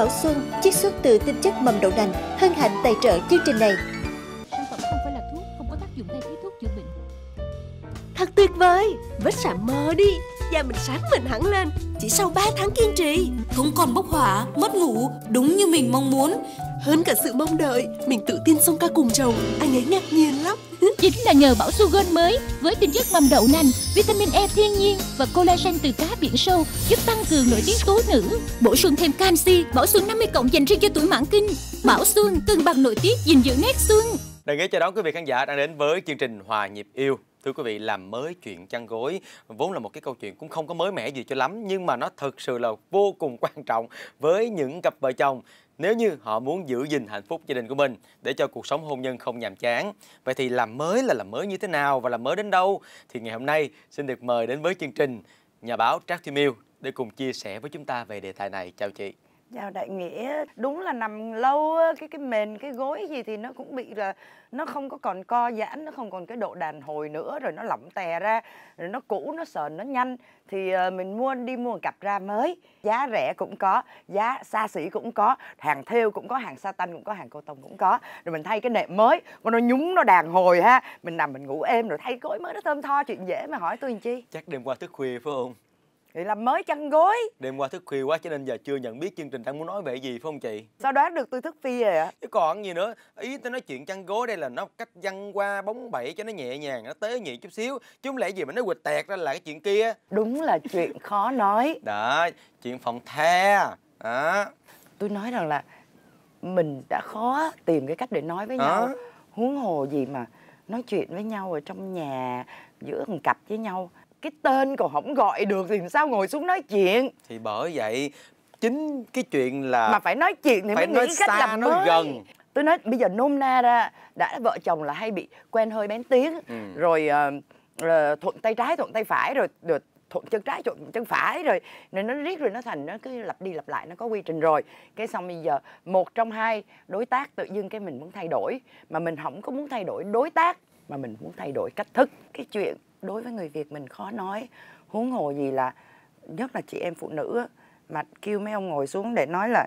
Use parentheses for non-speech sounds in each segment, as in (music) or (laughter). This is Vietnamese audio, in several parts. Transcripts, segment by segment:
Bảo Xuân chiết xuất từ tinh chất mầm đậu nành hân hạnh tài trợ chương trình này. Sản phẩm không phải là thuốc, không có tác dụng thay thế thuốc chữa bệnh. Thật tuyệt vời, vết sạm mơ đi, da mình sáng mình hẳn lên chỉ sau 3 tháng kiên trì. Không còn bốc hỏa, mất ngủ, đúng như mình mong muốn. Hơn cả sự mong đợi, mình tự tin song ca cùng chồng, anh ấy ngạc nhiên lắm. Chính là nhờ bảo Sugon mới với tinh chất mầm đậu nành, vitamin E thiên nhiên và collagen từ cá biển sâu giúp tăng cường nội tiết tố nữ. Bổ sung thêm canxi, bảo Xuân 50 cộng dành riêng cho tuổi mãn kinh. Bảo Xuân cân bằng nội tiết, dinh dưỡng nét xuân. Đại nghĩa chào đón quý vị khán giả đang đến với chương trình Hòa nhịp yêu Thưa quý vị, làm mới chuyện chăn gối vốn là một cái câu chuyện cũng không có mới mẻ gì cho lắm nhưng mà nó thực sự là vô cùng quan trọng với những cặp vợ chồng nếu như họ muốn giữ gìn hạnh phúc gia đình của mình để cho cuộc sống hôn nhân không nhàm chán. Vậy thì làm mới là làm mới như thế nào và làm mới đến đâu? Thì ngày hôm nay xin được mời đến với chương trình nhà báo Trác Thùy Miêu để cùng chia sẻ với chúng ta về đề tài này. Chào chị chào đại nghĩa đúng là nằm lâu cái cái mền cái gối gì thì nó cũng bị là nó không có còn co giãn nó không còn cái độ đàn hồi nữa rồi nó lỏng tè ra rồi nó cũ nó sờn nó nhanh thì ờ, mình mua đi mua một cặp ra mới giá rẻ cũng có giá xa xỉ cũng có hàng thêu cũng có hàng sa tanh cũng có hàng cô tông cũng có rồi mình thay cái nệm mới mà nó nhúng nó đàn hồi ha mình nằm mình ngủ êm rồi thay gối mới nó thơm tho chuyện dễ mà hỏi tôi làm chi chắc đêm qua thức khuya phải không Vậy làm mới chăn gối Đêm qua thức khuya quá cho nên giờ chưa nhận biết chương trình đang muốn nói về gì phải không chị? Sao đoán được tôi thức phi rồi ạ? Chứ còn gì nữa Ý tôi nói chuyện chăn gối đây là nó cách văn qua bóng bẩy cho nó nhẹ nhàng Nó tế nhị chút xíu Chứ không lẽ gì mà nó quịch tẹt ra là cái chuyện kia Đúng là chuyện khó nói Đó, chuyện phòng the Đó Tôi nói rằng là Mình đã khó tìm cái cách để nói với Đó. nhau Huống hồ gì mà nói chuyện với nhau ở trong nhà giữa một cặp với nhau cái tên còn không gọi được thì sao ngồi xuống nói chuyện thì bởi vậy chính cái chuyện là mà phải nói chuyện thì phải mới nghĩ cách làm nói mới. gần tôi nói bây giờ nôm na ra đã vợ chồng là hay bị quen hơi bén tiếng ừ. rồi uh, thuận tay trái thuận tay phải rồi được thuận chân trái thuận chân phải rồi nên nó riết rồi nó thành nó cứ lặp đi lặp lại nó có quy trình rồi cái xong bây giờ một trong hai đối tác tự dưng cái mình muốn thay đổi mà mình không có muốn thay đổi đối tác mà mình muốn thay đổi cách thức cái chuyện đối với người Việt mình khó nói huống hồ gì là nhất là chị em phụ nữ mà kêu mấy ông ngồi xuống để nói là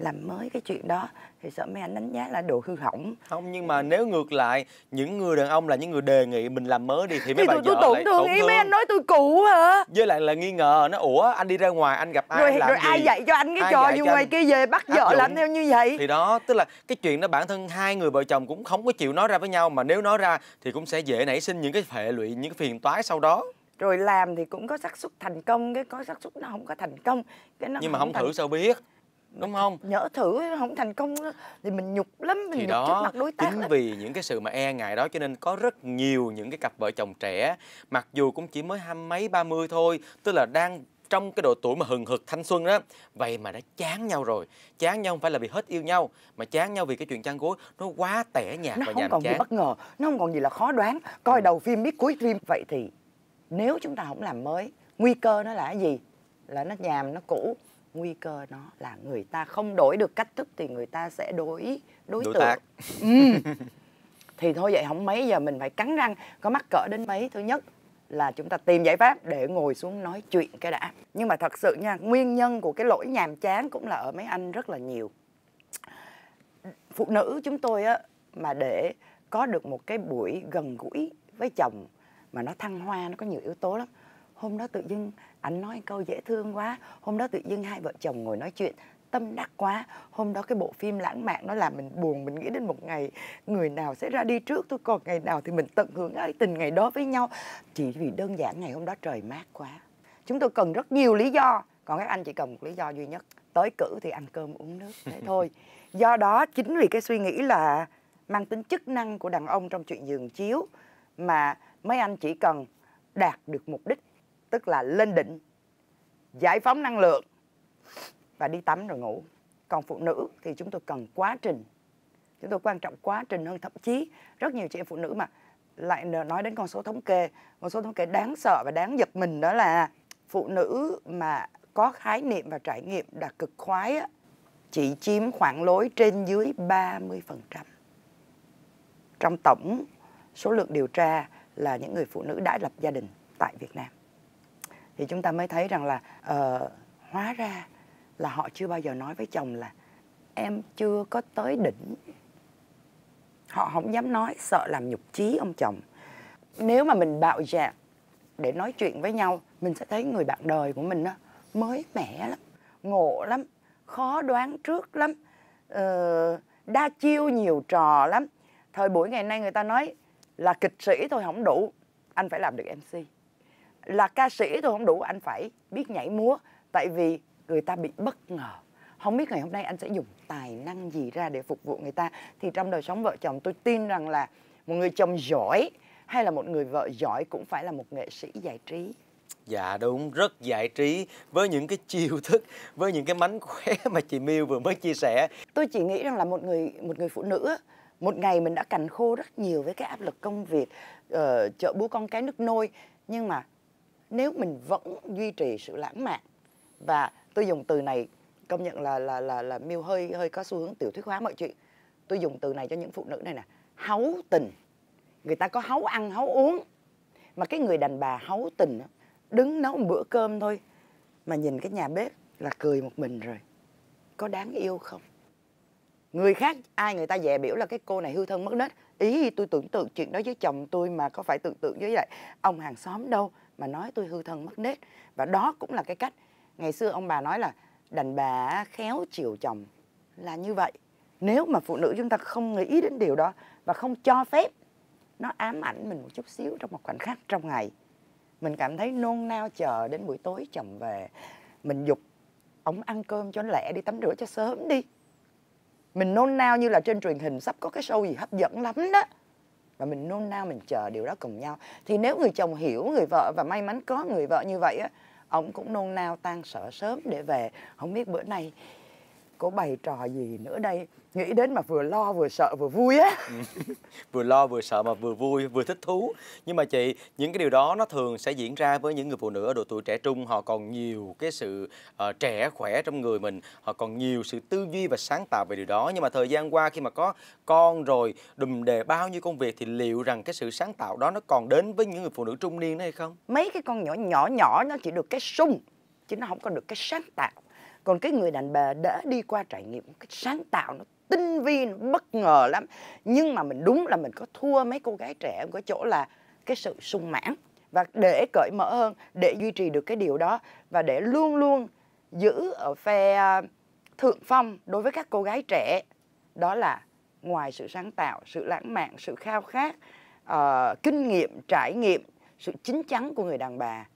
làm mới cái chuyện đó thì sợ mấy anh đánh giá là đồ hư hỏng không nhưng mà nếu ngược lại những người đàn ông là những người đề nghị mình làm mới đi thì mấy thì bà tôi, vợ tôi tổn thương ý mấy anh nói tôi cũ hả với lại là nghi ngờ nó ủa anh đi ra ngoài anh gặp ai rồi, làm rồi gì? ai dạy cho anh cái ai trò gì ngoài kia về bắt vợ làm theo như vậy thì đó tức là cái chuyện đó bản thân hai người vợ chồng cũng không có chịu nói ra với nhau mà nếu nói ra thì cũng sẽ dễ nảy sinh những cái hệ lụy những cái phiền toái sau đó rồi làm thì cũng có xác suất thành công cái có xác suất nó không có thành công cái nó nhưng mà không thử sao biết đúng không nhỡ thử không thành công thì mình nhục lắm mình thì nhục đó, trước mặt đối tác chính lắm. vì những cái sự mà e ngại đó cho nên có rất nhiều những cái cặp vợ chồng trẻ mặc dù cũng chỉ mới hai mấy ba mươi thôi tức là đang trong cái độ tuổi mà hừng hực thanh xuân đó vậy mà đã chán nhau rồi chán nhau không phải là vì hết yêu nhau mà chán nhau vì cái chuyện chăn gối nó quá tẻ nhạt nó và không còn chán. gì bất ngờ nó không còn gì là khó đoán coi ừ. đầu phim biết cuối phim vậy thì nếu chúng ta không làm mới nguy cơ nó là cái gì là nó nhàm nó cũ nguy cơ nó là người ta không đổi được cách thức thì người ta sẽ đổi đối, đối tượng Ừ. (laughs) thì thôi vậy không mấy giờ mình phải cắn răng có mắc cỡ đến mấy thứ nhất là chúng ta tìm giải pháp để ngồi xuống nói chuyện cái đã nhưng mà thật sự nha nguyên nhân của cái lỗi nhàm chán cũng là ở mấy anh rất là nhiều phụ nữ chúng tôi á mà để có được một cái buổi gần gũi với chồng mà nó thăng hoa nó có nhiều yếu tố lắm hôm đó tự dưng anh nói câu dễ thương quá hôm đó tự dưng hai vợ chồng ngồi nói chuyện tâm đắc quá hôm đó cái bộ phim lãng mạn nó làm mình buồn mình nghĩ đến một ngày người nào sẽ ra đi trước tôi còn ngày nào thì mình tận hưởng ấy tình ngày đó với nhau chỉ vì đơn giản ngày hôm đó trời mát quá chúng tôi cần rất nhiều lý do còn các anh chỉ cần một lý do duy nhất tới cử thì ăn cơm uống nước thế thôi do đó chính vì cái suy nghĩ là mang tính chức năng của đàn ông trong chuyện giường chiếu mà mấy anh chỉ cần đạt được mục đích tức là lên đỉnh giải phóng năng lượng và đi tắm rồi ngủ còn phụ nữ thì chúng tôi cần quá trình chúng tôi quan trọng quá trình hơn thậm chí rất nhiều chị em phụ nữ mà lại nói đến con số thống kê con số thống kê đáng sợ và đáng giật mình đó là phụ nữ mà có khái niệm và trải nghiệm đạt cực khoái á, chỉ chiếm khoảng lối trên dưới 30% trong tổng số lượng điều tra là những người phụ nữ đã lập gia đình tại Việt Nam thì chúng ta mới thấy rằng là uh, hóa ra là họ chưa bao giờ nói với chồng là em chưa có tới đỉnh họ không dám nói sợ làm nhục chí ông chồng nếu mà mình bạo dạn để nói chuyện với nhau mình sẽ thấy người bạn đời của mình đó mới mẻ lắm ngộ lắm khó đoán trước lắm ờ, đa chiêu nhiều trò lắm thời buổi ngày nay người ta nói là kịch sĩ thôi không đủ anh phải làm được mc là ca sĩ tôi không đủ anh phải biết nhảy múa tại vì người ta bị bất ngờ không biết ngày hôm nay anh sẽ dùng tài năng gì ra để phục vụ người ta thì trong đời sống vợ chồng tôi tin rằng là một người chồng giỏi hay là một người vợ giỏi cũng phải là một nghệ sĩ giải trí Dạ đúng, rất giải trí với những cái chiêu thức, với những cái mánh (laughs) khóe mà chị Miêu vừa mới chia sẻ. Tôi chỉ nghĩ rằng là một người một người phụ nữ một ngày mình đã cành khô rất nhiều với cái áp lực công việc, uh, ờ, chợ bú con cái nước nôi nhưng mà nếu mình vẫn duy trì sự lãng mạn và tôi dùng từ này công nhận là là là là miêu hơi hơi có xu hướng tiểu thuyết hóa mọi chuyện tôi dùng từ này cho những phụ nữ này nè háu tình người ta có háu ăn háu uống mà cái người đàn bà háu tình đứng nấu một bữa cơm thôi mà nhìn cái nhà bếp là cười một mình rồi có đáng yêu không người khác ai người ta dè biểu là cái cô này hư thân mất nết ý tôi tưởng tượng chuyện đó với chồng tôi mà có phải tưởng tượng với lại ông hàng xóm đâu mà nói tôi hư thân mất nết và đó cũng là cái cách ngày xưa ông bà nói là đàn bà khéo chiều chồng là như vậy nếu mà phụ nữ chúng ta không nghĩ đến điều đó và không cho phép nó ám ảnh mình một chút xíu trong một khoảnh khắc trong ngày mình cảm thấy nôn nao chờ đến buổi tối chồng về mình dục ông ăn cơm cho lẹ đi tắm rửa cho sớm đi mình nôn nao như là trên truyền hình sắp có cái show gì hấp dẫn lắm đó và mình nôn nao mình chờ điều đó cùng nhau thì nếu người chồng hiểu người vợ và may mắn có người vợ như vậy á ông cũng nôn nao tan sở sớm để về không biết bữa nay có bày trò gì nữa đây nghĩ đến mà vừa lo vừa sợ vừa vui á ừ. (laughs) vừa lo vừa sợ mà vừa vui vừa thích thú nhưng mà chị những cái điều đó nó thường sẽ diễn ra với những người phụ nữ ở độ tuổi trẻ trung họ còn nhiều cái sự uh, trẻ khỏe trong người mình họ còn nhiều sự tư duy và sáng tạo về điều đó nhưng mà thời gian qua khi mà có con rồi đùm đề bao nhiêu công việc thì liệu rằng cái sự sáng tạo đó nó còn đến với những người phụ nữ trung niên nữa hay không mấy cái con nhỏ nhỏ nhỏ nó chỉ được cái sung chứ nó không có được cái sáng tạo còn cái người đàn bà đã đi qua trải nghiệm cái sáng tạo nó tinh vi nó bất ngờ lắm nhưng mà mình đúng là mình có thua mấy cô gái trẻ ở chỗ là cái sự sung mãn và để cởi mở hơn để duy trì được cái điều đó và để luôn luôn giữ ở phe à, thượng phong đối với các cô gái trẻ đó là ngoài sự sáng tạo sự lãng mạn sự khao khát uh, kinh nghiệm trải nghiệm sự chín chắn của người đàn bà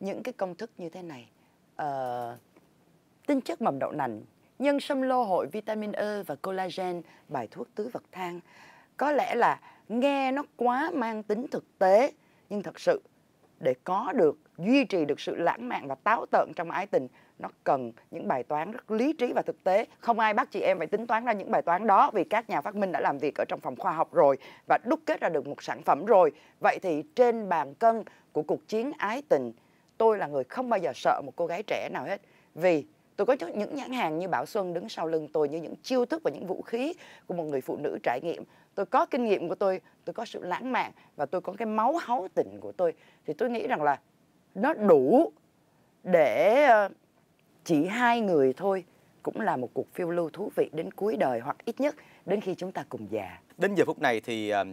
những cái công thức như thế này uh, tinh chất mầm đậu nành, nhân sâm lô hội vitamin E và collagen, bài thuốc tứ vật thang. Có lẽ là nghe nó quá mang tính thực tế, nhưng thật sự để có được, duy trì được sự lãng mạn và táo tợn trong ái tình, nó cần những bài toán rất lý trí và thực tế. Không ai bắt chị em phải tính toán ra những bài toán đó vì các nhà phát minh đã làm việc ở trong phòng khoa học rồi và đúc kết ra được một sản phẩm rồi. Vậy thì trên bàn cân của cuộc chiến ái tình, tôi là người không bao giờ sợ một cô gái trẻ nào hết vì Tôi có những nhãn hàng như Bảo Xuân đứng sau lưng tôi như những chiêu thức và những vũ khí của một người phụ nữ trải nghiệm. Tôi có kinh nghiệm của tôi, tôi có sự lãng mạn và tôi có cái máu háu tình của tôi. Thì tôi nghĩ rằng là nó đủ để ờ, chỉ hai người thôi cũng là một cuộc phiêu lưu thú vị đến cuối đời hoặc ít nhất đến khi chúng ta cùng già. Đến giờ phút này thì ờ,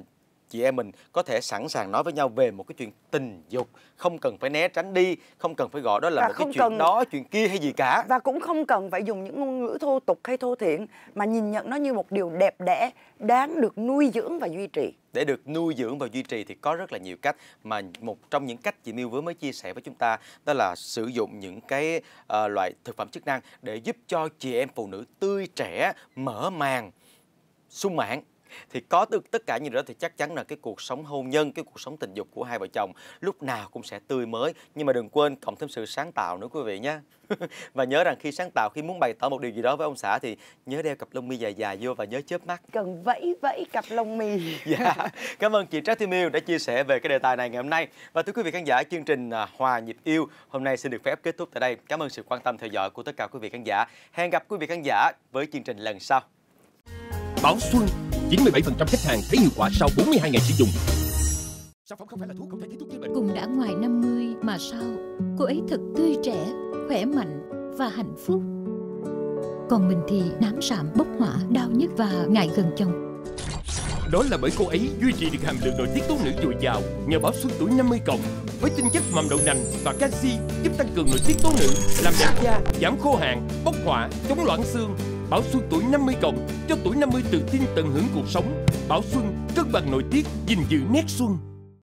chị em mình có thể sẵn sàng nói với nhau về một cái chuyện tình dục không cần phải né tránh đi không cần phải gọi đó là và một cái chuyện cần... đó chuyện kia hay gì cả và cũng không cần phải dùng những ngôn ngữ thô tục hay thô thiện mà nhìn nhận nó như một điều đẹp đẽ đáng được nuôi dưỡng và duy trì để được nuôi dưỡng và duy trì thì có rất là nhiều cách mà một trong những cách chị Miu vừa mới chia sẻ với chúng ta đó là sử dụng những cái uh, loại thực phẩm chức năng để giúp cho chị em phụ nữ tươi trẻ mở màng sung mãn thì có được tất cả như đó thì chắc chắn là cái cuộc sống hôn nhân cái cuộc sống tình dục của hai vợ chồng lúc nào cũng sẽ tươi mới nhưng mà đừng quên cộng thêm sự sáng tạo nữa quý vị nhé (laughs) và nhớ rằng khi sáng tạo khi muốn bày tỏ một điều gì đó với ông xã thì nhớ đeo cặp lông mi dài dài vô và nhớ chớp mắt cần vẫy vẫy cặp lông mi (laughs) dạ cảm ơn chị Trác Thi Miêu đã chia sẻ về cái đề tài này ngày hôm nay và thưa quý vị khán giả chương trình à, Hòa nhịp yêu hôm nay xin được phép kết thúc tại đây cảm ơn sự quan tâm theo dõi của tất cả quý vị khán giả hẹn gặp quý vị khán giả với chương trình lần sau báo xuân 97% khách hàng thấy hiệu quả sau 42 ngày sử dụng. Sản phẩm không phải là thuốc không thể kết bệnh. Cùng đã ngoài 50 mà sao cô ấy thật tươi trẻ, khỏe mạnh và hạnh phúc. Còn mình thì nám sạm, bốc hỏa, đau nhức và ngại gần chồng. Đó là bởi cô ấy duy trì được hàm lượng nội tiết tố nữ dồi dào nhờ bảo xuân tuổi 50 cộng với tinh chất mầm đậu nành và canxi giúp tăng cường nội tiết tố nữ, làm đẹp da, giảm khô hạn, bốc hỏa, chống loãng xương, Bảo Xuân tuổi 50 cộng cho tuổi 50 tự tin tận hưởng cuộc sống. Bảo Xuân cân bằng nội tiết, gìn giữ nét xuân.